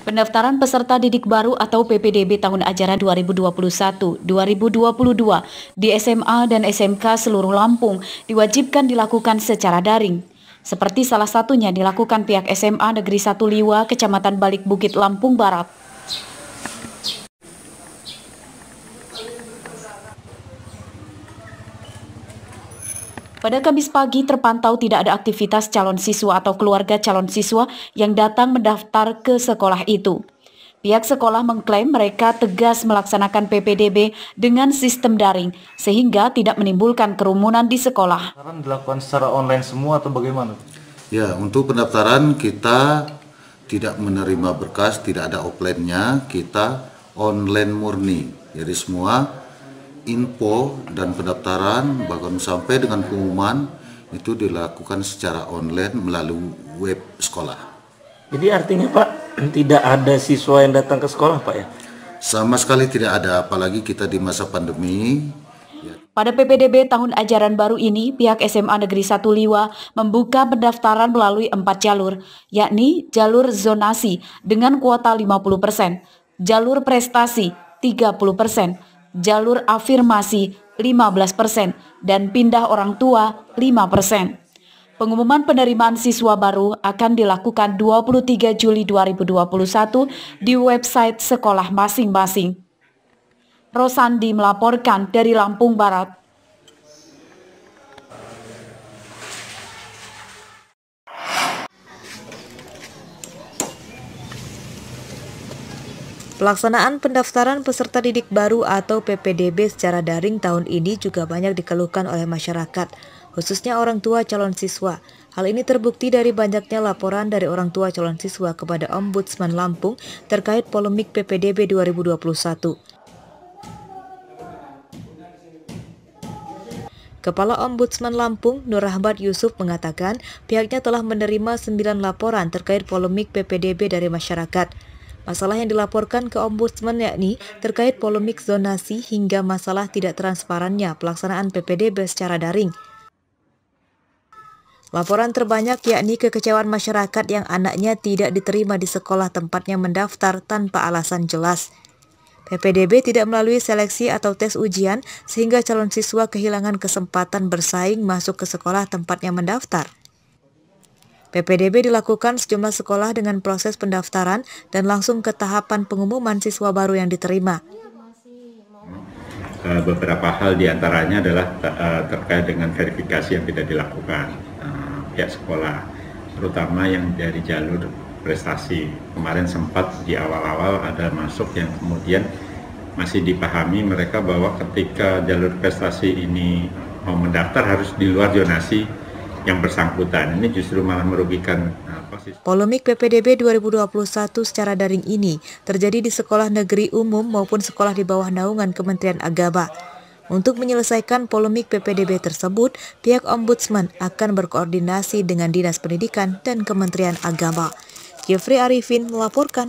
Pendaftaran peserta didik baru atau PPDB tahun ajaran 2021-2022 di SMA dan SMK seluruh Lampung diwajibkan dilakukan secara daring. Seperti salah satunya dilakukan pihak SMA Negeri satu Liwa, Kecamatan Balik Bukit Lampung Barat. Pada Kamis pagi terpantau tidak ada aktivitas calon siswa atau keluarga calon siswa yang datang mendaftar ke sekolah itu. Pihak sekolah mengklaim mereka tegas melaksanakan PPDB dengan sistem daring sehingga tidak menimbulkan kerumunan di sekolah. Pendaftaran dilakukan secara online semua atau bagaimana? Ya, untuk pendaftaran kita tidak menerima berkas, tidak ada offline-nya, kita online murni. Jadi semua info dan pendaftaran bahkan sampai dengan pengumuman itu dilakukan secara online melalui web sekolah. Jadi artinya Pak tidak ada siswa yang datang ke sekolah Pak ya? Sama sekali tidak ada apalagi kita di masa pandemi ya. pada PPDB tahun ajaran baru ini, pihak SMA Negeri 1 Liwa membuka pendaftaran melalui empat jalur, yakni jalur zonasi dengan kuota 50%, jalur prestasi 30%, jalur afirmasi 15% dan pindah orang tua 5%. Pengumuman penerimaan siswa baru akan dilakukan 23 Juli 2021 di website sekolah masing-masing. Rosandi melaporkan dari Lampung Barat. Pelaksanaan pendaftaran peserta didik baru atau PPDB secara daring tahun ini juga banyak dikeluhkan oleh masyarakat, khususnya orang tua calon siswa. Hal ini terbukti dari banyaknya laporan dari orang tua calon siswa kepada Ombudsman Lampung terkait polemik PPDB 2021. Kepala Ombudsman Lampung, Nur Ahmad Yusuf mengatakan pihaknya telah menerima sembilan laporan terkait polemik PPDB dari masyarakat. Masalah yang dilaporkan ke Ombudsman yakni terkait polemik zonasi hingga masalah tidak transparannya pelaksanaan PPDB secara daring. Laporan terbanyak yakni kekecewaan masyarakat yang anaknya tidak diterima di sekolah tempatnya mendaftar tanpa alasan jelas. PPDB tidak melalui seleksi atau tes ujian sehingga calon siswa kehilangan kesempatan bersaing masuk ke sekolah tempatnya mendaftar. PPDB dilakukan sejumlah sekolah dengan proses pendaftaran dan langsung ke tahapan pengumuman siswa baru yang diterima. Eh, beberapa hal diantaranya adalah eh, terkait dengan verifikasi yang tidak dilakukan eh, pihak sekolah, terutama yang dari jalur prestasi. Kemarin sempat di awal-awal ada masuk yang kemudian masih dipahami mereka bahwa ketika jalur prestasi ini mau mendaftar harus di luar zonasi yang bersangkutan. Ini justru malah merugikan eh, Polemik PPDB 2021 secara daring ini terjadi di sekolah negeri umum maupun sekolah di bawah naungan Kementerian Agama. Untuk menyelesaikan polemik PPDB tersebut, pihak Ombudsman akan berkoordinasi dengan Dinas Pendidikan dan Kementerian Agama. Jeffrey Arifin melaporkan.